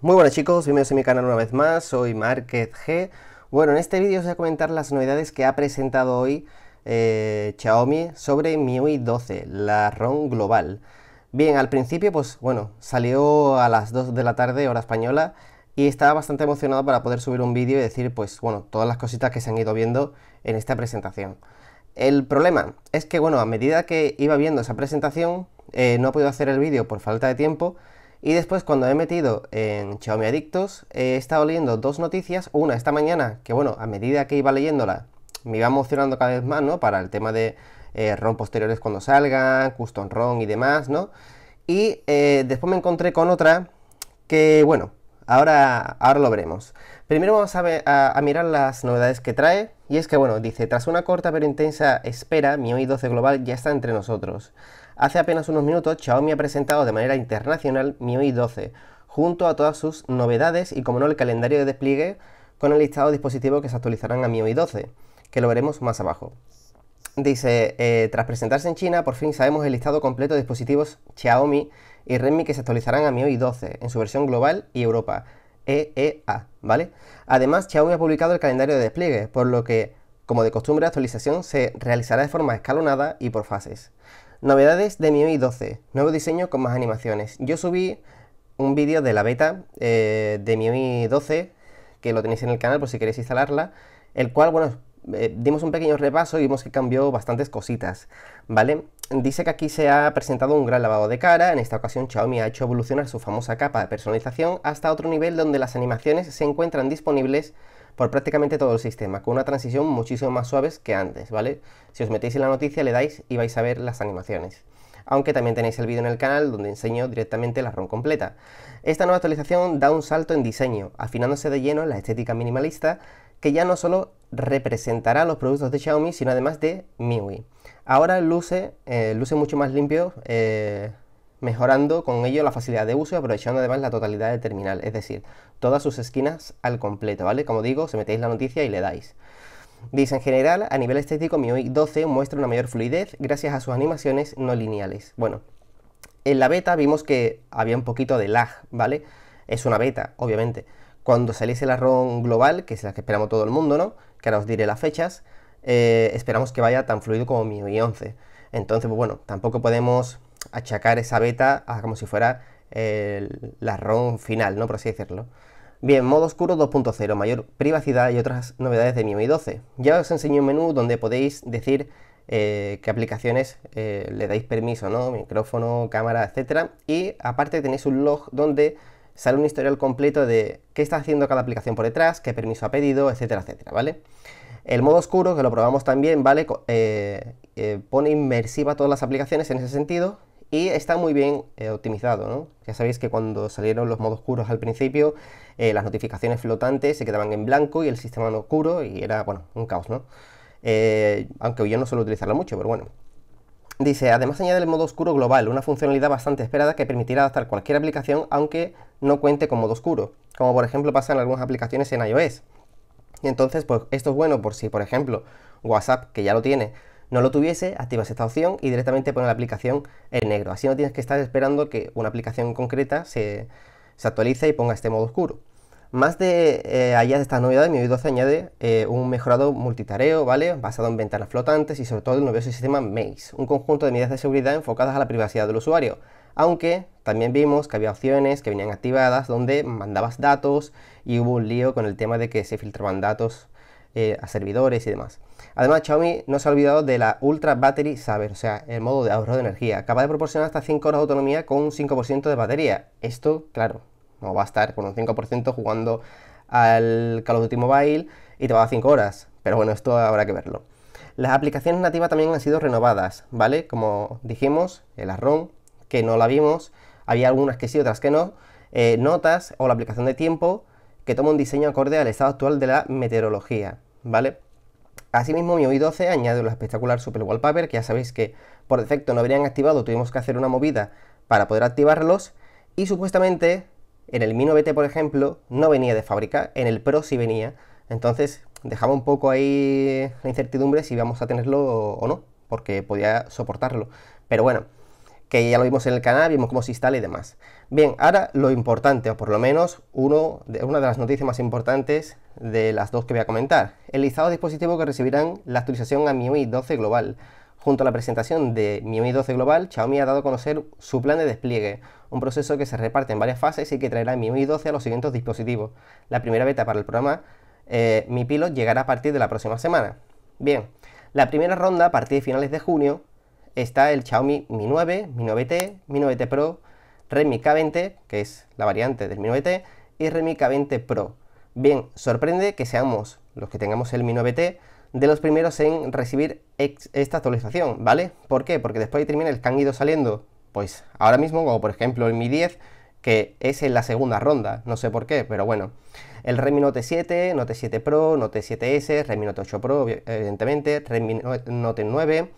Muy buenas chicos, bienvenidos a mi canal una vez más, soy Market G. Bueno, en este vídeo os voy a comentar las novedades que ha presentado hoy eh, Xiaomi sobre MIUI 12, la ROM global. Bien, al principio, pues bueno, salió a las 2 de la tarde, hora española, y estaba bastante emocionado para poder subir un vídeo y decir, pues bueno, todas las cositas que se han ido viendo en esta presentación. El problema es que, bueno, a medida que iba viendo esa presentación, eh, no he podido hacer el vídeo por falta de tiempo, y después cuando he metido en Xiaomi Adictos, he estado leyendo dos noticias. Una esta mañana, que bueno, a medida que iba leyéndola, me iba emocionando cada vez más, ¿no? Para el tema de eh, ROM posteriores cuando salgan, custom ROM y demás, ¿no? Y eh, después me encontré con otra que, bueno, ahora, ahora lo veremos. Primero vamos a, mirar las novedades que trae. Y es que, bueno, dice, tras una corta pero intensa espera, mi oído 12 global ya está entre nosotros. Hace apenas unos minutos Xiaomi ha presentado de manera internacional MIUI 12, junto a todas sus novedades y como no el calendario de despliegue con el listado de dispositivos que se actualizarán a MIUI 12, que lo veremos más abajo. Dice, eh, tras presentarse en China, por fin sabemos el listado completo de dispositivos Xiaomi y Redmi que se actualizarán a MIUI 12 en su versión global y Europa, EEA, ¿vale? Además, Xiaomi ha publicado el calendario de despliegue, por lo que, como de costumbre, la actualización se realizará de forma escalonada y por fases. Novedades de MIUI 12, nuevo diseño con más animaciones. Yo subí un vídeo de la beta eh, de MIUI 12, que lo tenéis en el canal por si queréis instalarla, el cual, bueno, eh, dimos un pequeño repaso y vimos que cambió bastantes cositas, ¿vale? Dice que aquí se ha presentado un gran lavado de cara, en esta ocasión Xiaomi ha hecho evolucionar su famosa capa de personalización hasta otro nivel donde las animaciones se encuentran disponibles por prácticamente todo el sistema, con una transición muchísimo más suave que antes, ¿vale? Si os metéis en la noticia, le dais y vais a ver las animaciones. Aunque también tenéis el vídeo en el canal donde enseño directamente la ROM completa. Esta nueva actualización da un salto en diseño, afinándose de lleno en la estética minimalista, que ya no solo representará los productos de Xiaomi, sino además de MIUI. Ahora luce, eh, luce mucho más limpio. Eh, mejorando con ello la facilidad de uso y aprovechando además la totalidad del terminal, es decir, todas sus esquinas al completo, ¿vale? Como digo, se metéis la noticia y le dais. Dice, en general, a nivel estético, MIUI 12 muestra una mayor fluidez gracias a sus animaciones no lineales. Bueno, en la beta vimos que había un poquito de lag, ¿vale? Es una beta, obviamente. Cuando saliese la ROM global, que es la que esperamos todo el mundo, ¿no? Que ahora os diré las fechas, eh, esperamos que vaya tan fluido como MIUI 11. Entonces, pues bueno, tampoco podemos achacar esa beta como si fuera la ROM final, ¿no? Por así decirlo. Bien, modo oscuro 2.0, mayor privacidad y otras novedades de MIUI 12. Ya os enseño un menú donde podéis decir eh, qué aplicaciones eh, le dais permiso, ¿no? Micrófono, cámara, etcétera. Y aparte tenéis un log donde sale un historial completo de qué está haciendo cada aplicación por detrás, qué permiso ha pedido, etcétera, etcétera, ¿vale? El modo oscuro, que lo probamos también, ¿vale? Eh, pone inmersiva todas las aplicaciones en ese sentido y está muy bien eh, optimizado. ¿no? Ya sabéis que cuando salieron los modos oscuros al principio, eh, las notificaciones flotantes se quedaban en blanco y el sistema no oscuro y era, bueno, un caos, ¿no? Eh, aunque yo no suelo utilizarlo mucho, pero bueno. Dice, además añade el modo oscuro global, una funcionalidad bastante esperada que permitirá adaptar cualquier aplicación aunque no cuente con modo oscuro, como por ejemplo pasa en algunas aplicaciones en iOS. y Entonces, pues esto es bueno por si, por ejemplo, WhatsApp, que ya lo tiene, no lo tuviese, activas esta opción y directamente pone la aplicación en negro. Así no tienes que estar esperando que una aplicación concreta se, actualice y ponga este modo oscuro. Más de eh, allá de estas novedades, mi 12 añade eh, un mejorado multitareo, ¿vale? Basado en ventanas flotantes y sobre todo el nuevo sistema Maze, un conjunto de medidas de seguridad enfocadas a la privacidad del usuario. Aunque también vimos que había opciones que venían activadas donde mandabas datos y hubo un lío con el tema de que se filtraban datos eh, a servidores y demás. Además, Xiaomi no se ha olvidado de la Ultra Battery Saver, o sea, el modo de ahorro de energía, Acaba de proporcionar hasta 5 horas de autonomía con un 5% de batería. Esto, claro, no va a estar con un 5% jugando al Call of Duty Mobile y te va a 5 horas, pero bueno, esto habrá que verlo. Las aplicaciones nativas también han sido renovadas, ¿vale? Como dijimos, el eh, arrón, que no la vimos, había algunas que sí, otras que no, eh, notas o la aplicación de tiempo, que toma un diseño acorde al estado actual de la meteorología, ¿vale? Asimismo, UI 12 añade un espectacular Super Wallpaper, que ya sabéis que por defecto no habrían activado, tuvimos que hacer una movida para poder activarlos, y supuestamente en el Mi 9T, por ejemplo, no venía de fábrica, en el Pro sí venía, entonces dejaba un poco ahí la incertidumbre si íbamos a tenerlo o no, porque podía soportarlo. Pero bueno, que ya lo vimos en el canal, vimos cómo se instala y demás. Bien, ahora lo importante, o por lo menos uno de, una de las noticias más importantes de las dos que voy a comentar. El listado de dispositivos que recibirán la actualización a MIUI 12 Global. Junto a la presentación de MIUI 12 Global, Xiaomi ha dado a conocer su plan de despliegue, un proceso que se reparte en varias fases y que traerá MIUI 12 a los siguientes dispositivos. La primera beta para el programa eh, Mi Pilot llegará a partir de la próxima semana. Bien, la primera ronda, a partir de finales de junio, está el Xiaomi Mi 9, Mi 9T, Mi 9T Pro, Redmi K20, que es la variante del Mi 9T, y Redmi K20 Pro. Bien, sorprende que seamos los que tengamos el Mi 9T de los primeros en recibir esta actualización, ¿vale? ¿Por qué? Porque después de terminar el que han ido saliendo, pues ahora mismo, como por ejemplo el Mi 10, que es en la segunda ronda, no sé por qué, pero bueno. El Redmi Note 7, Note 7 Pro, Note 7S, Redmi Note 8 Pro, evidentemente, Redmi Note 9,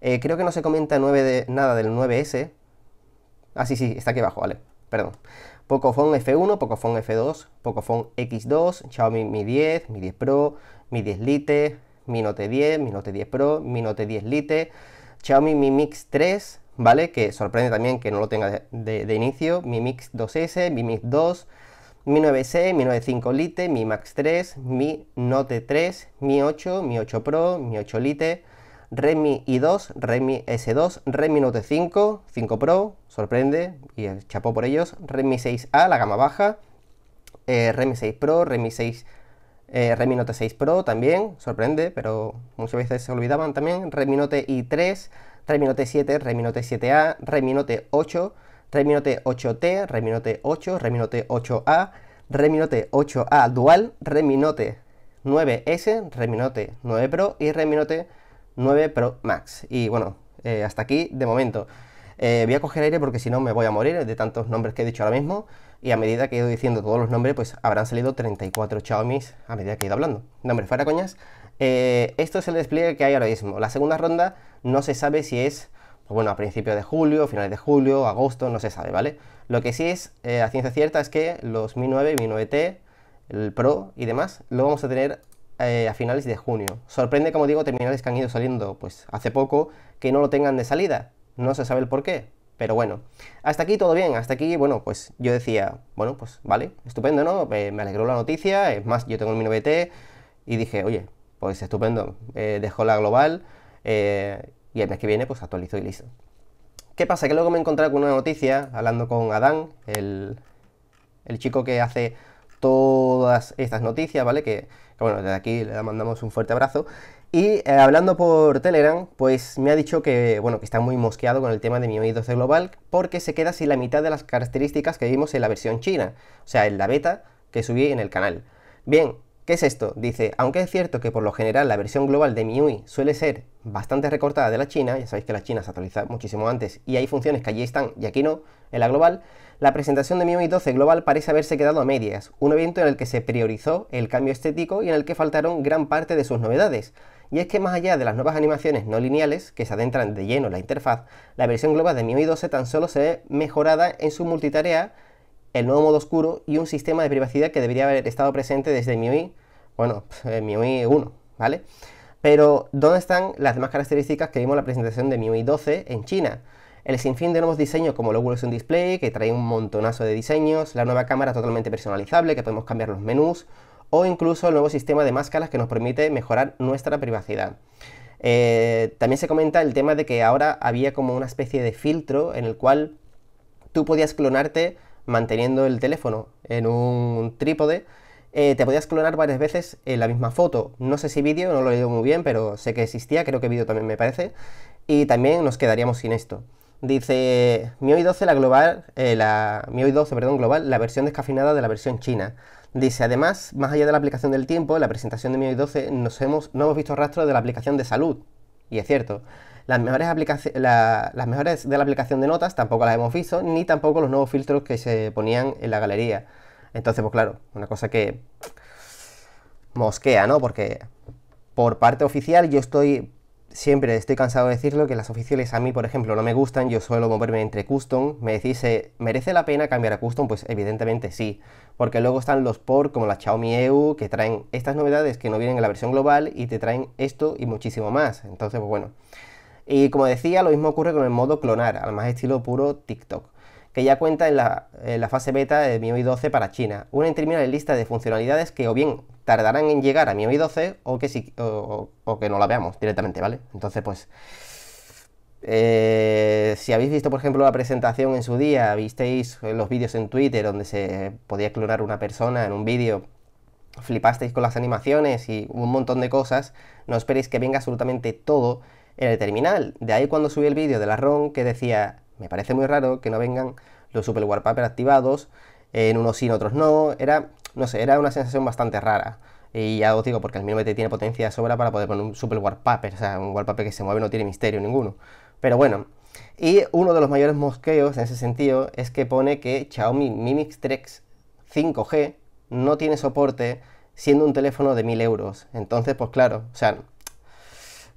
eh, creo que no se comenta 9 de, nada del 9S. Ah, sí, sí, está aquí abajo, vale, perdón. Pocophone F1, Pocophone F2, Pocophone X2, Xiaomi Mi 10, Mi 10 Pro, Mi 10 Lite, Mi Note 10, Mi Note 10 Pro, Mi Note 10 Lite, Xiaomi Mi Mix 3, ¿vale? Que sorprende también que no lo tenga de, inicio, Mi Mix 2S, Mi Mix 2, mi 9C, Mi 95 Lite, Mi Max 3, Mi Note 3, Mi 8, Mi 8 Pro, Mi 8 Lite, Redmi i2, Redmi S2, Redmi Note 5, 5 Pro, sorprende y el chapó por ellos, Redmi 6A, la gama baja, Remi 6 Pro, Redmi 6 eh, Note 6 Pro también, sorprende, pero muchas veces se olvidaban también, Redmi Note i3, Redmi Note 7, Redmi Note 7A, Redmi Note 8, Redmi Note 8T, Redmi Note 8, Redmi Note 8A, Redmi Note 8A Dual, Redmi Note 9S, Redmi Note 9 Pro y Redmi Note 9 Pro Max. Y bueno, eh, hasta aquí de momento. Eh, voy a coger aire porque si no me voy a morir de tantos nombres que he dicho ahora mismo. Y a medida que he ido diciendo todos los nombres, pues habrán salido 34 Xiaomi a medida que he ido hablando. Nombres fuera coñas. Eh, esto es el despliegue que hay ahora mismo. La segunda ronda no se sabe si es, pues bueno, a principios de julio, finales de julio, agosto, no se sabe, ¿vale? Lo que sí es, a ciencia cierta, es que los Mi 9, Mi 9T, el Pro y demás, lo vamos a tener eh, a finales de junio. Sorprende, como digo, terminales que han ido saliendo pues hace poco que no lo tengan de salida. No se sabe el por qué, pero bueno, hasta aquí todo bien, hasta aquí, bueno, pues yo decía, bueno, pues vale, estupendo, ¿no? Eh, me alegró la noticia, es más, yo tengo mi 9T y dije, oye, pues estupendo, dejó eh, dejo la global y el mes que viene pues actualizo y listo. ¿Qué pasa? Que luego me encontré con una noticia hablando con Adán, el, el chico que hace todas estas noticias, ¿vale? Que, bueno, desde aquí le mandamos un fuerte abrazo. Y eh, hablando por Telegram, pues me ha dicho que, bueno, que está muy mosqueado con el tema de MIUI 12 Global porque se queda sin la mitad de las características que vimos en la versión china, o sea, en la beta que subí en el canal. Bien, ¿qué es esto? Dice, aunque es cierto que por lo general la versión global de MIUI suele ser bastante recortada de la china, ya sabéis que la china se actualiza muchísimo antes y hay funciones que allí están y aquí no, en la global, la presentación de MIUI 12 Global parece haberse quedado a medias, un evento en el que se priorizó el cambio estético y en el que faltaron gran parte de sus novedades. Y es que más allá de las nuevas animaciones no lineales, que se adentran de lleno en la interfaz, la versión global de MIUI 12 tan solo se ve mejorada en su multitarea, el nuevo modo oscuro y un sistema de privacidad que debería haber estado presente desde MIUI, bueno, eh, MIUI 1, ¿vale? Pero, ¿dónde están las demás características que vimos en la presentación de MIUI 12 en China? El sinfín de nuevos diseños como el un Display, que trae un montonazo de diseños, la nueva cámara totalmente personalizable, que podemos cambiar los menús, o incluso el nuevo sistema de máscaras que nos permite mejorar nuestra privacidad. Eh, también se comenta el tema de que ahora había como una especie de filtro en el cual tú podías clonarte manteniendo el teléfono en un trípode. Eh, te podías clonar varias veces en la misma foto. No sé si vídeo, no lo he leído muy bien, pero sé que existía, creo que vídeo también me parece. Y también nos quedaríamos sin esto. Dice MIUI 12 la global, eh, la 12, perdón, global, la versión descafinada de la versión china. Dice, además, más allá de la aplicación del tiempo, en la presentación de MIUI 12 nos hemos, no hemos visto rastro de la aplicación de salud. Y es cierto, las mejores, las mejores de la aplicación de notas tampoco las hemos visto, ni tampoco los nuevos filtros que se ponían en la galería. Entonces, pues claro, una cosa que mosquea, ¿no? Porque por parte oficial yo estoy siempre estoy cansado de decirlo que las oficiales a mí, por ejemplo, no me gustan, yo suelo moverme entre custom, me decís, eh, ¿merece la pena cambiar a custom? Pues evidentemente sí, porque luego están los por como la Xiaomi EU que traen estas novedades que no vienen en la versión global y te traen esto y muchísimo más, entonces pues bueno. Y como decía, lo mismo ocurre con el modo clonar, al más estilo puro TikTok que ya cuenta en la, fase beta de MIUI 12 para China, una interminable lista de funcionalidades que o bien tardarán en llegar a MIUI 12 o que, si, o, que no la veamos directamente, ¿vale? Entonces, pues... Eh, si habéis visto, por ejemplo, la presentación en su día, visteis los vídeos en Twitter donde se podía clonar una persona en un vídeo, flipasteis con las animaciones y un montón de cosas, no esperéis que venga absolutamente todo en el terminal. De ahí cuando subí el vídeo de la ROM que decía me parece muy raro que no vengan los super wallpaper activados en unos sí, en otros no. Era, no sé, era una sensación bastante rara. Y ya os digo, porque el 9T tiene potencia de sobra para poder poner un super wallpaper. O sea, un wallpaper que se mueve no tiene misterio ninguno. Pero bueno. Y uno de los mayores mosqueos en ese sentido es que pone que Xiaomi Mi Mix 3 5G no tiene soporte siendo un teléfono de 1000 euros. Entonces, pues claro, o sea,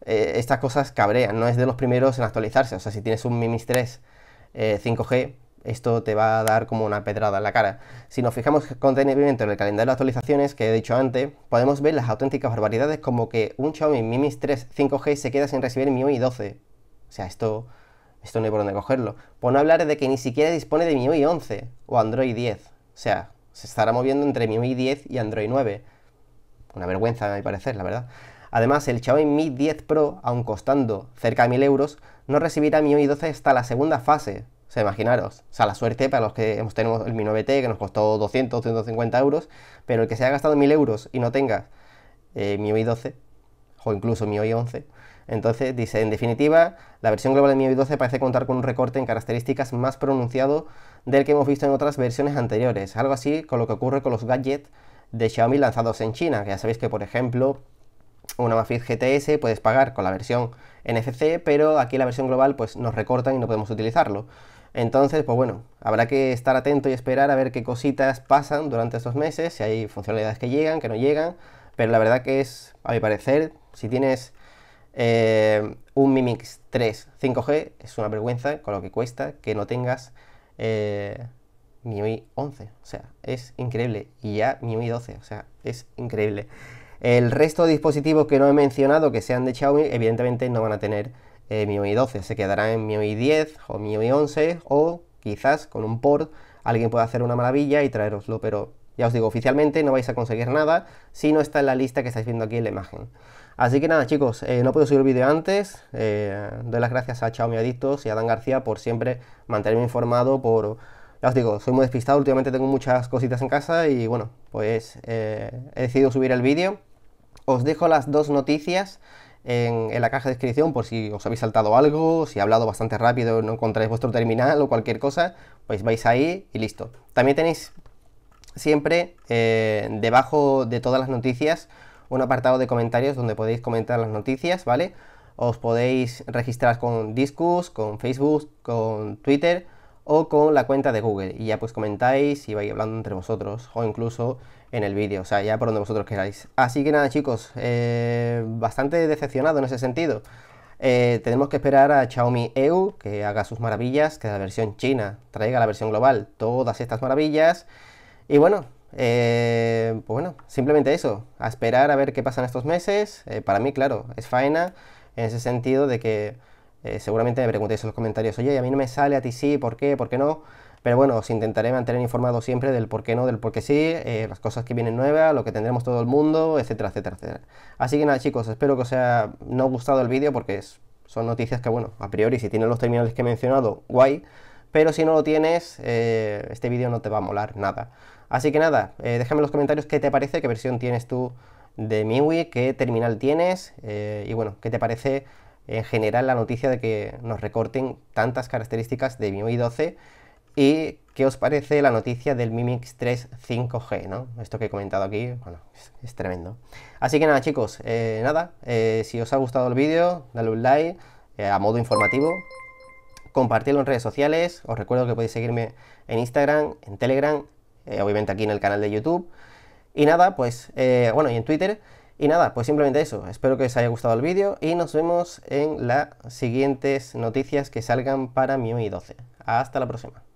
eh, estas cosas cabrean, no es de los primeros en actualizarse. O sea, si tienes un Mimis 3 5G, esto te va a dar como una pedrada en la cara. Si nos fijamos contenidamente en el calendario de actualizaciones que he dicho antes, podemos ver las auténticas barbaridades como que un Xiaomi mimis 3 5G se queda sin recibir MIUI 12. O sea, esto, esto no hay por dónde cogerlo. Por no hablar de que ni siquiera dispone de MIUI 11 o Android 10. O sea, se estará moviendo entre MIUI 10 y Android 9. Una vergüenza, a mi parecer, la verdad. Además, el Xiaomi Mi 10 Pro, aun costando cerca de 1000 euros, no recibirá mi 12 hasta la segunda fase. O sea, imaginaros. O sea, la suerte para los que hemos tenemos el Mi 9T, que nos costó 200, 250 euros, pero el que se haya gastado 1000 euros y no tenga eh, mi MIUI 12, o incluso MIUI 11, entonces dice, en definitiva, la versión global de mi 12 parece contar con un recorte en características más pronunciado del que hemos visto en otras versiones anteriores. Algo así con lo que ocurre con los gadgets de Xiaomi lanzados en China, que ya sabéis que, por ejemplo, una Mafit GTS puedes pagar con la versión NFC, pero aquí la versión global pues nos recortan y no podemos utilizarlo. Entonces, pues bueno, habrá que estar atento y esperar a ver qué cositas pasan durante estos meses, si hay funcionalidades que llegan, que no llegan, pero la verdad que es, a mi parecer, si tienes eh, un Mimix 3 5G, es una vergüenza con lo que cuesta que no tengas eh, Mi MIUI 11, o sea, es increíble, y ya Mi 12, o sea, es increíble. El resto de dispositivos que no he mencionado que sean de Xiaomi, evidentemente no van a tener eh, MIUI 12, se quedará en MIUI 10 o MIUI 11 o quizás con un port alguien pueda hacer una maravilla y traeroslo, pero ya os digo, oficialmente no vais a conseguir nada si no está en la lista que estáis viendo aquí en la imagen. Así que nada chicos, eh, no puedo subir el vídeo antes, eh, doy las gracias a Xiaomi Adictos y a Dan García por siempre mantenerme informado, por... Ya os digo, soy muy despistado, últimamente tengo muchas cositas en casa y bueno, pues eh, he decidido subir el vídeo os dejo las dos noticias en, la caja de descripción por si os habéis saltado algo, si he hablado bastante rápido no encontráis vuestro terminal o cualquier cosa, pues vais ahí y listo. También tenéis siempre eh, debajo de todas las noticias un apartado de comentarios donde podéis comentar las noticias, ¿vale? Os podéis registrar con Discus, con Facebook, con Twitter o con la cuenta de Google y ya pues comentáis y vais hablando entre vosotros o incluso en el vídeo, o sea, ya por donde vosotros queráis. Así que nada chicos, eh, bastante decepcionado en ese sentido. Eh, tenemos que esperar a Xiaomi EU que haga sus maravillas, que la versión china traiga la versión global todas estas maravillas. Y bueno, eh, pues bueno, simplemente eso, a esperar a ver qué pasa en estos meses. para mí, claro, es faena en ese sentido de que seguramente me preguntéis en los comentarios, oye, a mí no me sale, a ti sí, ¿por qué? ¿Por qué no? Pero bueno, os intentaré mantener informado siempre del por qué no, del por qué sí, eh, las cosas que vienen nuevas, lo que tendremos todo el mundo, etcétera, etcétera, etcétera. Así que nada chicos, espero que os haya gustado el vídeo porque son noticias que bueno, a priori si tienen los terminales que he mencionado, guay. Pero si no lo tienes, eh, este vídeo no te va a molar nada. Así que nada, eh, déjame en los comentarios qué te parece, qué versión tienes tú de MIUI, qué terminal tienes y bueno, qué te parece en general la noticia de que nos recorten tantas características de MIUI 12 ¿Y qué os parece la noticia del Mimix 3 5G? ¿no? Esto que he comentado aquí, bueno, es, tremendo. Así que nada chicos, eh, nada, eh, si os ha gustado el vídeo, dale un like eh, a modo informativo, compartirlo en redes sociales, os recuerdo que podéis seguirme en Instagram, en Telegram, obviamente aquí en el canal de YouTube, y nada, pues, bueno, y en Twitter, y nada, pues simplemente eso, espero que os haya gustado el vídeo y nos vemos en las siguientes noticias que salgan para MIUI 12. Hasta la próxima.